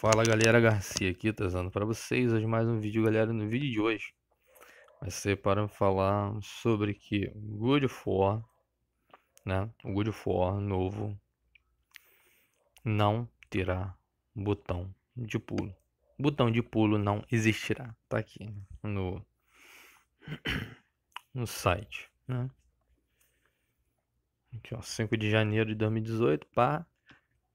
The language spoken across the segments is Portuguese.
Fala galera, Garcia aqui trazendo para vocês hoje mais um vídeo galera, no vídeo de hoje vai ser para falar sobre que o of né, o God For novo não terá botão de pulo, botão de pulo não existirá, tá aqui no, no site, né, aqui ó, 5 de janeiro de 2018, pá,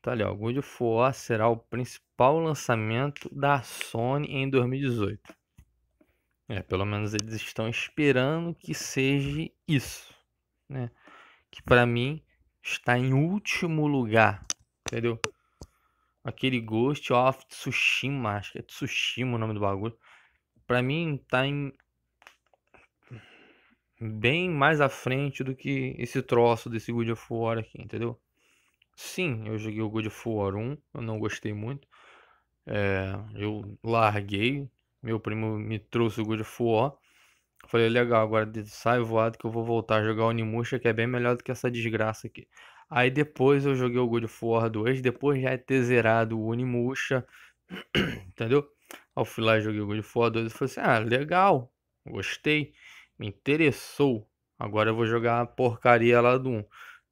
Tá ali, ó. God of War será o principal lançamento da Sony em 2018. É, pelo menos eles estão esperando que seja isso, né? Que para mim está em último lugar, entendeu? Aquele Ghost of Tsushima, acho que é Tsushima o nome do bagulho. Para mim tá em bem mais à frente do que esse troço desse God of War aqui, entendeu? Sim, eu joguei o God of War 1, eu não gostei muito. É, eu larguei, meu primo me trouxe o God of War. Falei, legal, agora sai voado que eu vou voltar a jogar o Onimusha, que é bem melhor do que essa desgraça aqui. Aí depois eu joguei o God of War 2, depois já é ter zerado o Onimusha, entendeu? ao fui lá e joguei o God of War 2 e falei assim, ah, legal, gostei, me interessou. Agora eu vou jogar a porcaria lá do 1.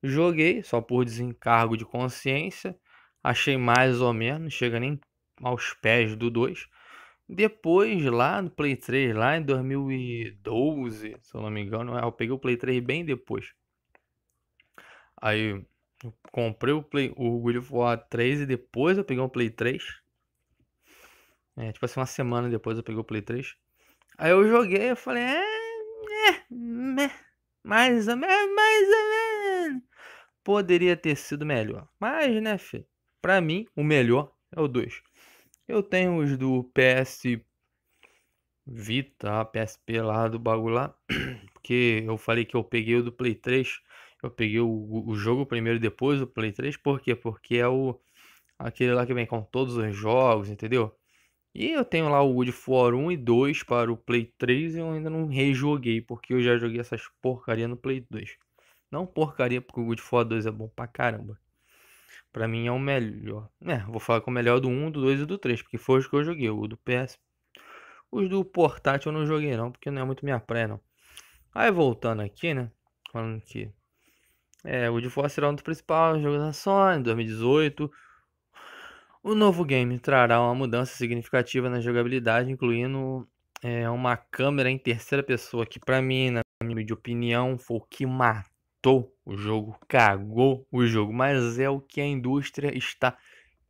Joguei só por desencargo de consciência, achei mais ou menos, chega nem aos pés do 2. Depois, lá no Play 3, lá em 2012, se eu não me engano, eu peguei o Play 3 bem depois. Aí eu comprei o Play, o God of War 3 e depois eu peguei um Play 3. É, tipo assim, uma semana depois eu peguei o Play 3. Aí eu joguei, eu falei, é, é, é mais ou menos, mais ou menos poderia ter sido melhor. Mas, né, filho? Pra mim, o melhor é o 2. Eu tenho os do PS Vita, PSP lá do bagulho lá. Porque eu falei que eu peguei o do Play 3. Eu peguei o, o jogo primeiro e depois o Play 3. Por quê? Porque é o aquele lá que vem com todos os jogos, entendeu? E eu tenho lá o Wood For 1 e 2 para o Play 3 e eu ainda não rejoguei, porque eu já joguei essas porcaria no Play 2. Não é porcaria, porque o Godfall 2 é bom pra caramba. Pra mim é o melhor. É, vou falar que é o melhor do 1, do 2 e do 3, porque foi os que eu joguei. O do PS. Os do portátil eu não joguei não, porque não é muito minha praia não. Aí voltando aqui, né? Falando que. É, o Godfall será um dos principais jogos da Sony 2018. O novo game trará uma mudança significativa na jogabilidade, incluindo é, uma câmera em terceira pessoa, que para mim, na minha opinião, foi o que mata matou o jogo, cagou o jogo, mas é o que a indústria está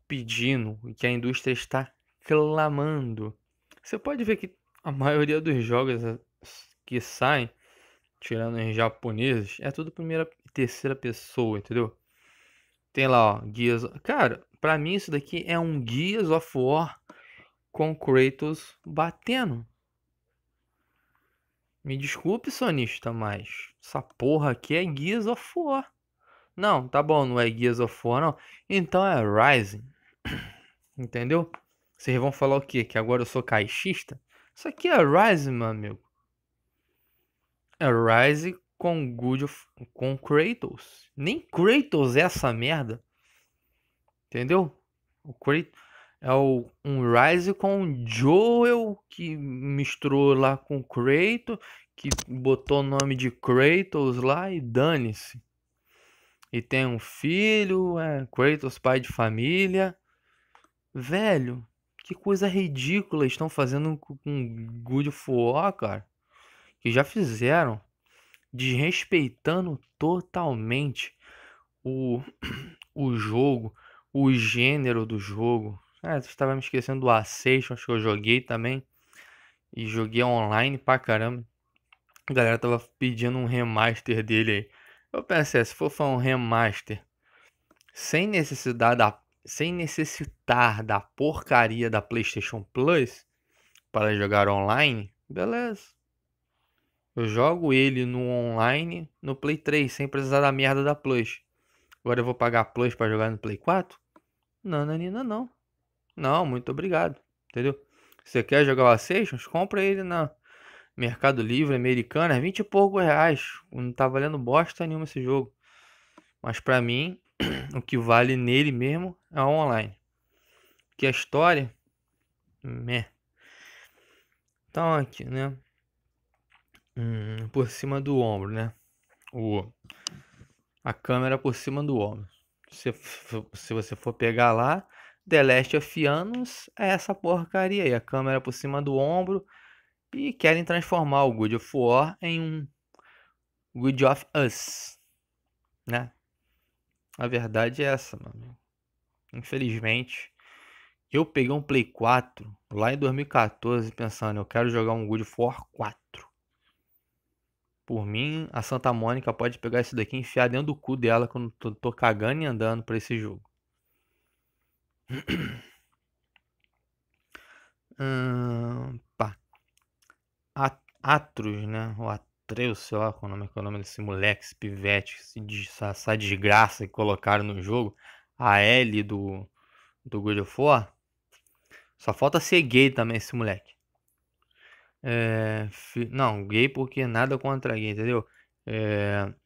pedindo, o que a indústria está clamando. Você pode ver que a maioria dos jogos eh, que saem, tirando os japoneses, é tudo primeira e terceira pessoa, entendeu? Tem lá, ó, Gears... Cara, pra mim isso daqui é um Gears of War com Kratos batendo. Me desculpe, sonista, mas essa porra aqui é Gears of War. Não, tá bom, não é Gears of War, não. Então é Rising. Entendeu? Vocês vão falar o quê? Que agora eu sou caixista? Isso aqui é Rising, meu amigo. É Rising com Good of... com Kratos. Nem Kratos é essa merda. Entendeu? O Kratos... É o, um Rise com Joel, que misturou lá com Kratos, que botou o nome de Kratos lá e dane-se. E tem um filho, é Kratos, pai de família. Velho, que coisa ridícula estão fazendo com Good for War, cara. Que já fizeram. Desrespeitando totalmente o, o jogo, o gênero do jogo. Ah, estava me esquecendo do acho que eu joguei também. E joguei online pra caramba. A galera tava pedindo um remaster dele aí. Eu pensei, ah, se for um remaster sem necessidade da, sem necessitar da porcaria da PlayStation Plus para jogar online, beleza. Eu jogo ele no online no Play 3 sem precisar da merda da Plus. Agora eu vou pagar a Plus para jogar no Play 4? Não, não, não, não. Não, muito obrigado. Entendeu? Você quer jogar o Ascensions? Compra ele na Mercado Livre americana, é 20 e pouco reais. Não tá valendo bosta nenhuma esse jogo. Mas para mim, o que vale nele mesmo é o online. Que a história. Meh. Então aqui, né? Hum, por cima do ombro, né? O, a câmera por cima do ombro. Se, se você for pegar lá, The Last of Us é essa porcaria aí, a câmera por cima do ombro e querem transformar o Good of War em um Good of Us, né? A verdade é essa, mano. Infelizmente, eu peguei um Play 4 lá em 2014 pensando, eu quero jogar um Good of War 4. Por mim, a Santa Mônica pode pegar isso daqui e enfiar dentro do cu dela quando tô, tô cagando e andando pra esse jogo. pá. Atrus, né? O Atreus, sei lá qual é o nome, qual é o nome desse moleque, esse pivete, essa desgraça que colocaram no jogo. A L do, do God of War. Só falta ser gay também esse moleque. É, fi, não, gay porque nada contra gay, entendeu? É,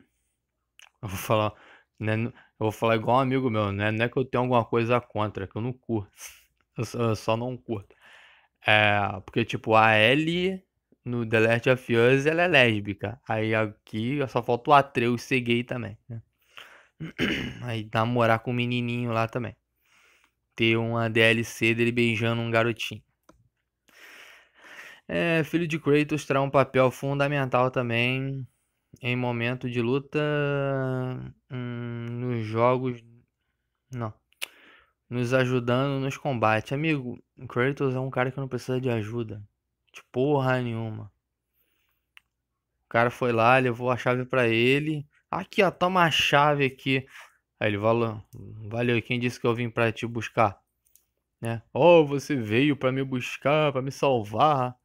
eu vou falar. Né, eu vou falar igual um amigo meu, né? Não é que eu tenho alguma coisa contra, é que eu não curto. Eu só, não curto. É, porque, tipo, a L no The Last of Us ela é lésbica. Aí aqui só falta o Atreus ser gay também, né? Aí namorar com um menininho lá também. Ter uma DLC dele beijando um garotinho. É, filho de Kratos terá um papel fundamental também em momento de luta hum, nos jogos. Não. Nos ajudando nos combates. Amigo, Kratos é um cara que não precisa de ajuda. De porra nenhuma. O cara foi lá, levou a chave para ele. Aqui, ó, toma a chave aqui. Aí ele falou: Valeu, quem disse que eu vim para te buscar? Né? Oh, você veio para me buscar, para me salvar.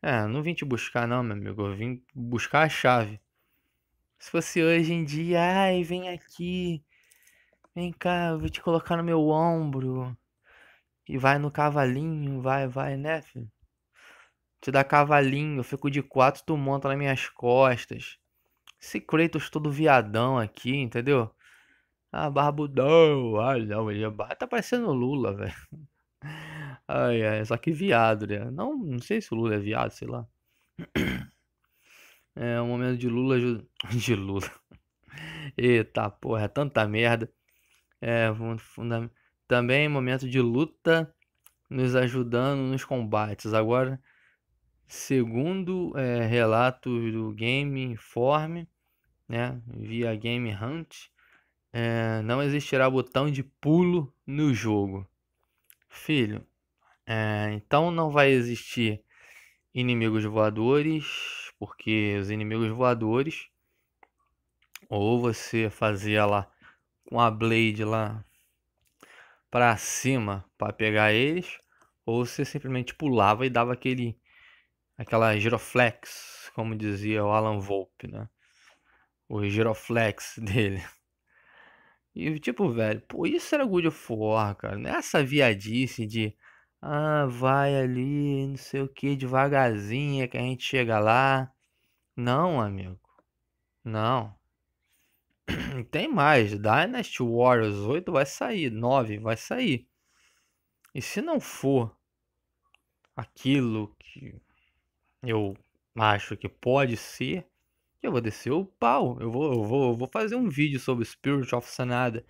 É, não vim te buscar, não, meu amigo. Eu vim buscar a chave. Se fosse hoje em dia, ai, vem aqui, vem cá, eu vou te colocar no meu ombro. E vai no cavalinho, vai, vai, né, filho? Te dá cavalinho, eu fico de quatro, tu monta nas minhas costas. Esse Kratos todo viadão aqui, entendeu? Ah, barbudão, ai não, ele é... tá parecendo Lula, velho. Ai, ai, só que viado, né? Não, não sei se o Lula é viado, sei lá. É o momento de Lula. De Lula. Eita porra, é tanta merda. É, Também momento de luta nos ajudando nos combates. Agora, segundo é, relatos do Game Informe, né, via Game Hunt, é, não existirá botão de pulo no jogo. Filho, é, então não vai existir inimigos voadores, porque os inimigos voadores ou você fazia lá com a blade lá para cima para pegar eles, ou você simplesmente pulava e dava aquele aquela giroflex, como dizia o Alan Volpe, né? O giroflex dele. E tipo, velho, pô, isso era Good of War, cara. nessa é viadice de ah, vai ali, não sei o que, devagarzinho que a gente chega lá. Não, amigo. Não. Tem mais. Dynasty Warriors 8 vai sair. 9 vai sair. E se não for aquilo que eu acho que pode ser, eu vou descer o pau. Eu vou, eu vou, eu vou fazer um vídeo sobre Spirit of Sanada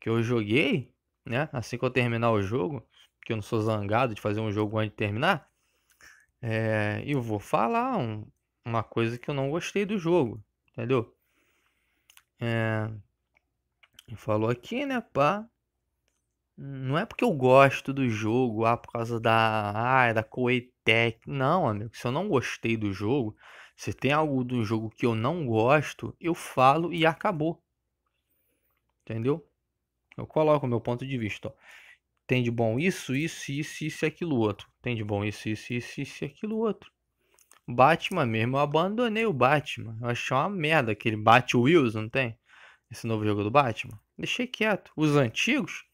que eu joguei, né? Assim que eu terminar o jogo que eu não sou zangado de fazer um jogo antes de terminar, é, eu vou falar um, uma coisa que eu não gostei do jogo, entendeu? É, falou aqui, né, pá? Não é porque eu gosto do jogo, ah, por causa da, ah, é da Coetec. Não, amigo, se eu não gostei do jogo, se tem algo do jogo que eu não gosto, eu falo e acabou. Entendeu? Eu coloco o meu ponto de vista. Ó tem de bom isso, isso, isso, isso e aquilo outro. Tem de bom isso, isso, isso, isso e aquilo outro. Batman mesmo, eu abandonei o Batman. Eu achei uma merda aquele Bat Wheels, não tem? Esse novo jogo do Batman. Deixei quieto. Os antigos,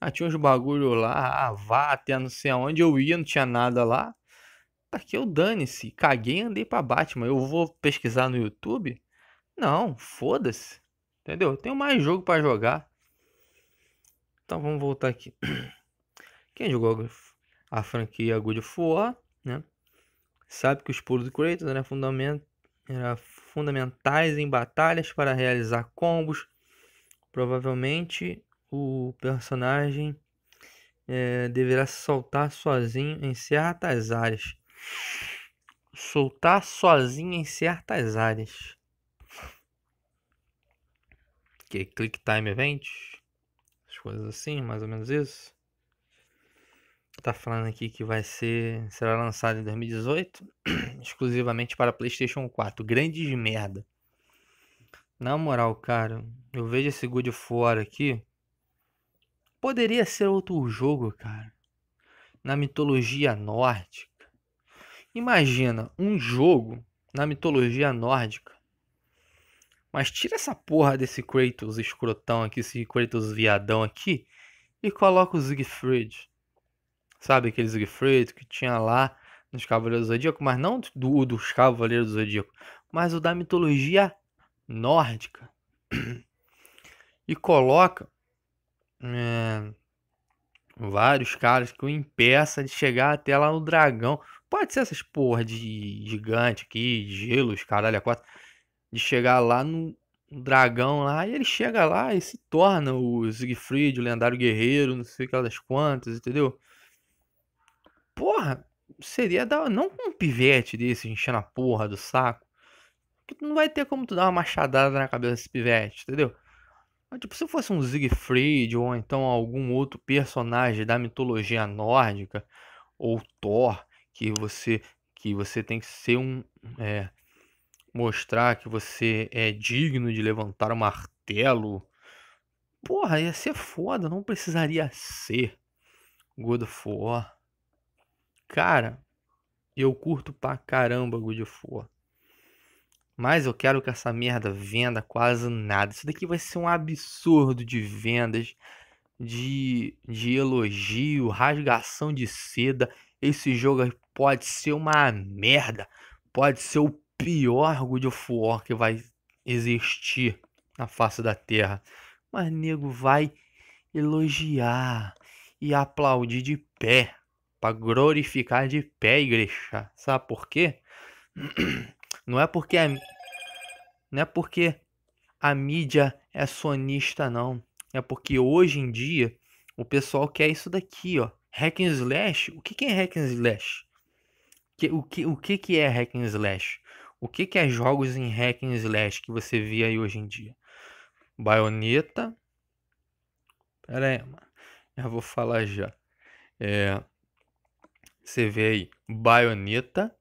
ah, tinha uns bagulho lá, ah, vá até não sei aonde eu ia, não tinha nada lá. tá que eu dane-se? Caguei e andei pra Batman. Eu vou pesquisar no YouTube? Não, foda-se. Entendeu? Eu tenho mais jogo para jogar. Então vamos voltar aqui. Quem jogou a franquia God War, né? Sabe que os pulos do Kratos eram, fundament... eram fundamentais em batalhas para realizar combos. Provavelmente o personagem é, deverá soltar sozinho em certas áreas. Soltar sozinho em certas áreas. Que click time event coisas assim, mais ou menos isso. Tá falando aqui que vai ser. Será lançado em 2018. exclusivamente para Playstation 4. Grande de merda. Na moral, cara, eu vejo esse Good For aqui. Poderia ser outro jogo, cara. Na mitologia nórdica. Imagina um jogo na mitologia nórdica mas tira essa porra desse Kratos escrotão aqui, esse Kratos viadão aqui, e coloca o Siegfried. Sabe aquele Siegfried que tinha lá nos Cavaleiros do Zodíaco, mas não do, dos Cavaleiros do Zodíaco, mas o da mitologia nórdica. E coloca é, vários caras que o impeça de chegar até lá no dragão. Pode ser essas porra de gigante aqui, de gelo, os caralho, a quatro de chegar lá no dragão lá, e ele chega lá e se torna o Siegfried, o lendário guerreiro, não sei que das quantas, entendeu? Porra, seria dar, não com um pivete desse enchendo a porra do saco, que não vai ter como tu dar uma machadada na cabeça desse pivete, entendeu? Mas, tipo, se fosse um Siegfried ou então algum outro personagem da mitologia nórdica ou Thor, que você que você tem que ser um é, mostrar que você é digno de levantar o um martelo. Porra, ia ser foda, não precisaria ser God of War. Cara, eu curto pra caramba God of War. Mas eu quero que essa merda venda quase nada. Isso daqui vai ser um absurdo de vendas, de, de elogio, rasgação de seda. Esse jogo pode ser uma merda, pode ser o pior God of War que vai existir na face da Terra. Mas nego vai elogiar e aplaudir de pé, para glorificar de pé, igreja. Sabe por quê? Não é porque a, não é porque a mídia é sonista não. É porque hoje em dia o pessoal quer isso daqui, ó. Hack and slash. O que que é hack and slash? o que o que, o que, que é hack and slash? O que, que é jogos em hack and slash que você vê aí hoje em dia? Baioneta. Pera aí, mano. Eu vou falar já. É, você vê aí Baioneta.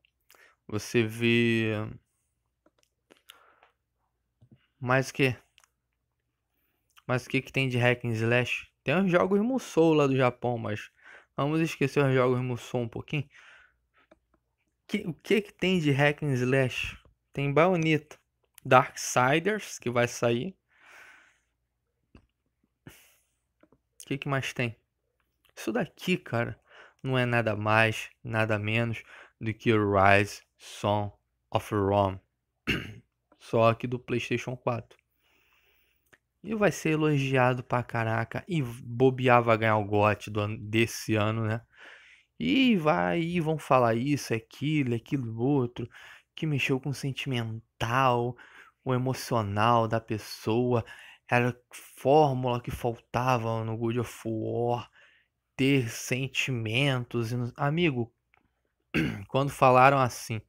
Você vê. Mais o que? Mas o que, que tem de hack and slash? Tem uns jogos Musou lá do Japão, mas vamos esquecer os jogos Musou um pouquinho que, o que que tem de hack and slash? Tem Bayonetta, Darksiders, que vai sair. O que, que mais tem? Isso daqui, cara, não é nada mais, nada menos do que Rise Song of Rome. Só que do PlayStation 4. E vai ser elogiado pra caraca. E bobear vai ganhar o GOT do desse ano, né? E vai, e vão falar isso, aquilo, aquilo outro, que mexeu com o sentimental, o emocional da pessoa, era a fórmula que faltava no God of War, ter sentimentos. Amigo, quando falaram assim,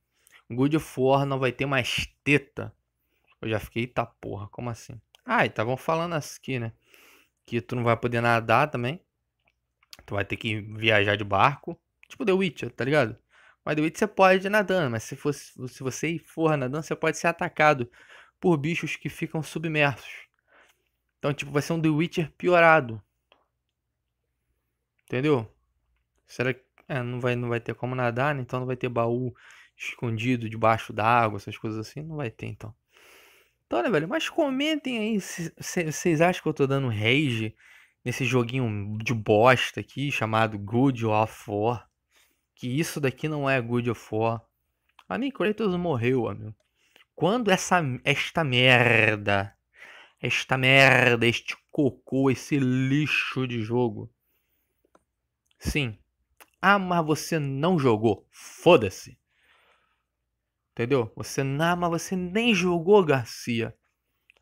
God of War não vai ter mais teta, eu já fiquei, eita porra, como assim? Ah, estavam falando aqui, né? Que tu não vai poder nadar também. Tu vai ter que viajar de barco. Tipo The Witcher, tá ligado? Mas The Witcher você pode ir nadando, mas se, fosse, se você for nadando, você pode ser atacado por bichos que ficam submersos. Então, tipo, vai ser um The Witcher piorado. Entendeu? Será que. É, não vai, não vai ter como nadar, né? então não vai ter baú escondido debaixo d'água, essas coisas assim. Não vai ter, então. Então, né, velho? Mas comentem aí se vocês acham que eu tô dando rage nesse joguinho de bosta aqui chamado Good of War. Que isso daqui não é Good of War. Amigo, Kratos morreu, amigo. Quando essa esta merda, esta merda, este cocô, esse lixo de jogo. Sim. Ah, mas você não jogou. Foda-se. Entendeu? Você não, ah, mas você nem jogou, Garcia.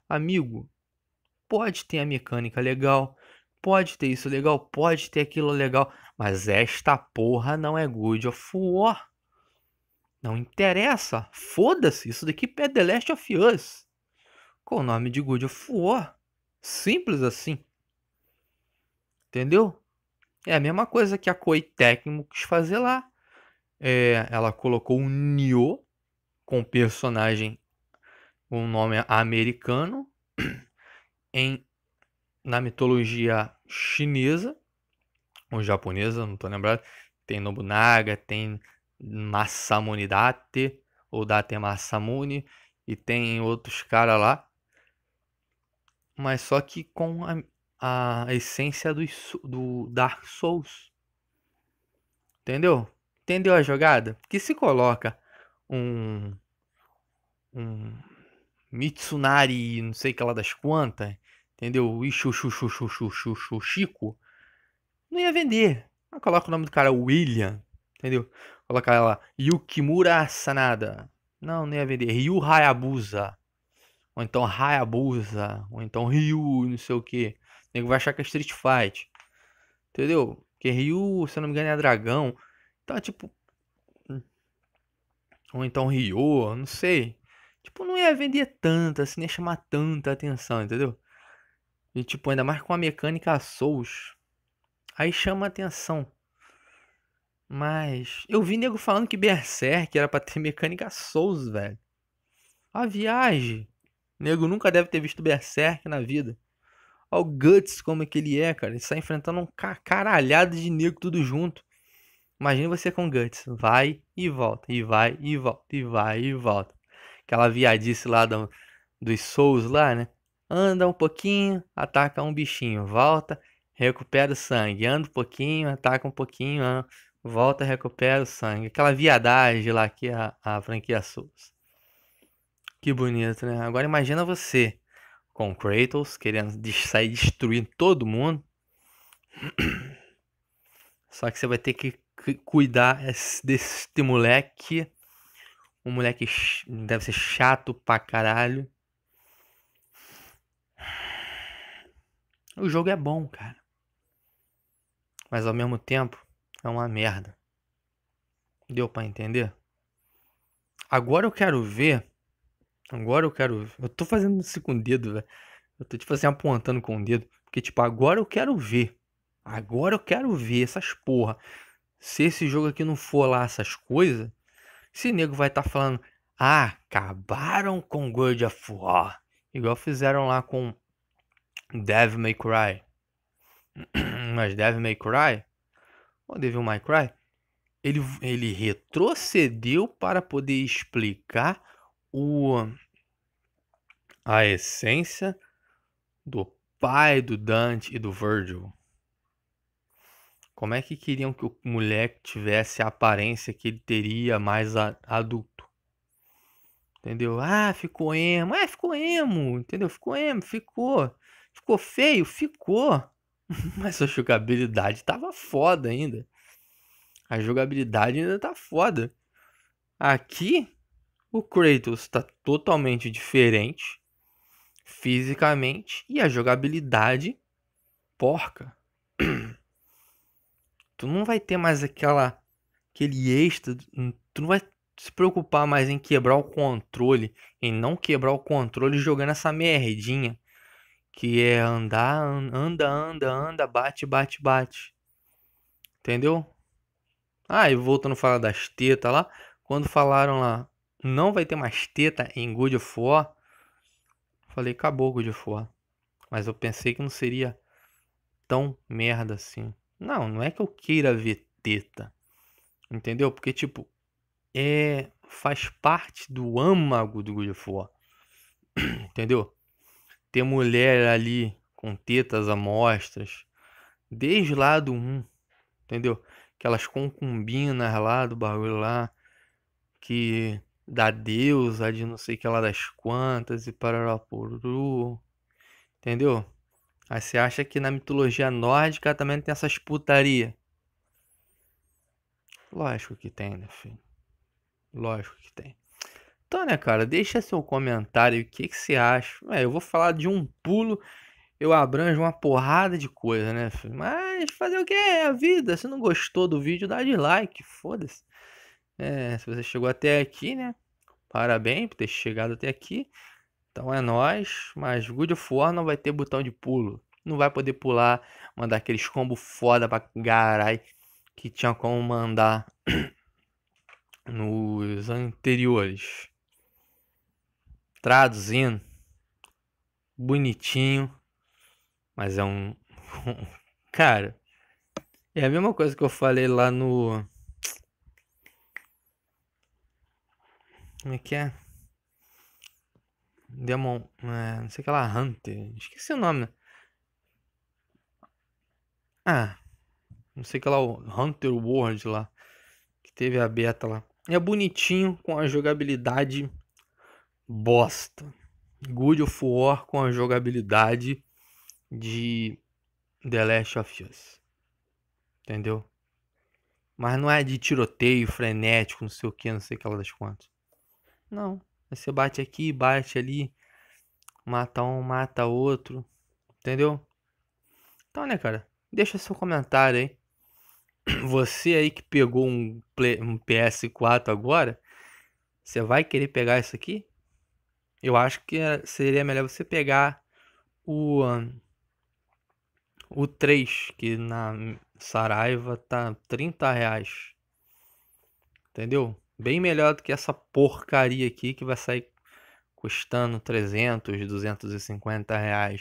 Amigo, pode ter a mecânica legal, pode ter isso legal, pode ter aquilo legal, mas esta porra não é Good of War. Não interessa, foda-se, isso daqui é The Last of Us. Com o nome de Good of War. Simples assim. Entendeu? É a mesma coisa que a Koei Tecmo quis fazer lá. É, ela colocou um Nioh com personagem com um nome americano em na mitologia chinesa ou japonesa, não estou lembrado, tem Nobunaga, tem Masamune Date ou Date Masamune e tem outros caras lá, mas só que com a, a essência do, do Dark Souls, entendeu? Entendeu a jogada? Que se coloca um um Mitsunari, não sei que lá das quantas, entendeu? O Chico, não ia vender. Mas coloca o nome do cara, William, entendeu? Coloca ela Yukimura Sanada. Não, não ia vender. Ryu Hayabusa. Ou então Hayabusa. Ou então Ryu, não sei o que. O nego vai achar que é Street Fight. Entendeu? Porque Ryu, se eu não me engano, é dragão. Então, tipo. Ou então Ryu, não sei. Tipo, não ia vender tanto, assim, nem chamar tanta atenção, entendeu? E tipo, ainda mais com a mecânica Souls. Aí chama atenção. Mas eu vi nego falando que Berserk era pra ter mecânica Souls, velho. A viagem. Nego nunca deve ter visto Berserk na vida. Olha o Guts como é que ele é, cara. Ele está enfrentando um caralhado de nego tudo junto. Imagina você com Guts. Vai e volta, e vai e volta, e vai e volta. Aquela viadice lá do, dos Souls lá, né? anda um pouquinho, ataca um bichinho, volta, recupera o sangue, anda um pouquinho, ataca um pouquinho, ah, volta, recupera o sangue. Aquela viadagem lá que a, a franquia Souls. Que bonito, né? Agora imagina você com Kratos querendo sair destruindo todo mundo. Só que você vai ter que cuidar desse moleque. Um moleque deve ser chato pra caralho. O jogo é bom, cara. Mas ao mesmo tempo, é uma merda. Deu para entender? Agora eu quero ver. Agora eu quero. Eu tô fazendo isso com o dedo, velho. Eu tô tipo assim apontando com o dedo. Porque, tipo, agora eu quero ver. Agora eu quero ver essas porra. Se esse jogo aqui não for lá essas coisas, esse nego vai estar tá falando. Ah, acabaram com God of War. Igual fizeram lá com Devil May Cry. Mas Devil May Cry, ou oh, Devil May Cry, ele, ele retrocedeu para poder explicar o, a essência do pai do Dante e do Virgil. Como é que queriam que o moleque tivesse a aparência que ele teria mais a, adulto? Entendeu? Ah, ficou emo. é, ficou emo. Entendeu? Ficou emo, ficou. Ficou feio? Ficou. Mas a jogabilidade tava foda ainda. A jogabilidade ainda tá foda. Aqui, o Kratos tá totalmente diferente fisicamente e a jogabilidade porca. tu não vai ter mais aquela aquele êxtase. Hum, tu não vai se preocupar mais em quebrar o controle, em não quebrar o controle jogando essa merdinha que é andar, anda, anda, anda, bate, bate, bate. Entendeu? Ah, e voltando a falar das tetas lá, quando falaram lá, não vai ter mais teta em God of War, falei, acabou God of War. Mas eu pensei que não seria tão merda assim. Não, não é que eu queira ver teta. Entendeu? Porque, tipo, é faz parte do âmago do God of War. entendeu? ter mulher ali com tetas amostras, desde lá do 1, entendeu? Aquelas concubinas lá do bagulho lá, que da deusa de não sei que lá das quantas e pararapuru, entendeu? Aí você acha que na mitologia nórdica também tem essas putaria. Lógico que tem, né, filho? Lógico que tem. Então, né, cara, deixa seu comentário o que, que você acha. É, eu vou falar de um pulo, eu abranjo uma porrada de coisa, né? Filho? Mas fazer o que é a vida? Se não gostou do vídeo, dá de like, foda-se. É, se você chegou até aqui, né? Parabéns por ter chegado até aqui. Então é nós, mas Good of War não vai ter botão de pulo. Não vai poder pular, mandar aqueles combo foda pra garai que tinha como mandar nos anteriores traduzindo, bonitinho, mas é um. Cara, é a mesma coisa que eu falei lá no. Como é que é? Demon. É, não sei o que lá, Hunter. Esqueci o nome. Ah. Não sei o que lá, o Hunter World lá. Que teve a beta lá. É bonitinho com a jogabilidade bosta. Good of War com a jogabilidade de The Last of Us. Entendeu? Mas não é de tiroteio frenético, não sei o que, não sei o que das quantas. Não. Você bate aqui, bate ali, mata um, mata outro. Entendeu? Então, né, cara? Deixa seu comentário aí. Você aí que pegou um, play, um PS4 agora, você vai querer pegar isso aqui? Eu acho que é, seria melhor você pegar o o 3, que na Saraiva tá 30 reais. Entendeu? Bem melhor do que essa porcaria aqui que vai sair custando 300, 250 reais.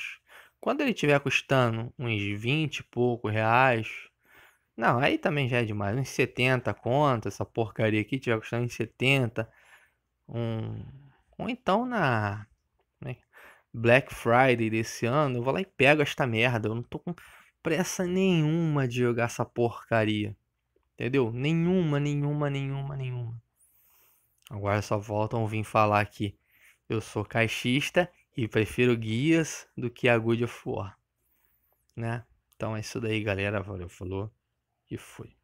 Quando ele tiver custando uns 20 e pouco reais, não, aí também já é demais. Uns 70 conto, essa porcaria aqui tiver custando uns 70, um ou então na né, Black Friday desse ano, eu vou lá e pego esta merda. Eu não tô com pressa nenhuma de jogar essa porcaria. Entendeu? Nenhuma, nenhuma, nenhuma, nenhuma. Agora só voltam a ouvir falar que eu sou caixista e prefiro guias do que a Good of War. Né? Então é isso daí, galera. Valeu, falou e fui.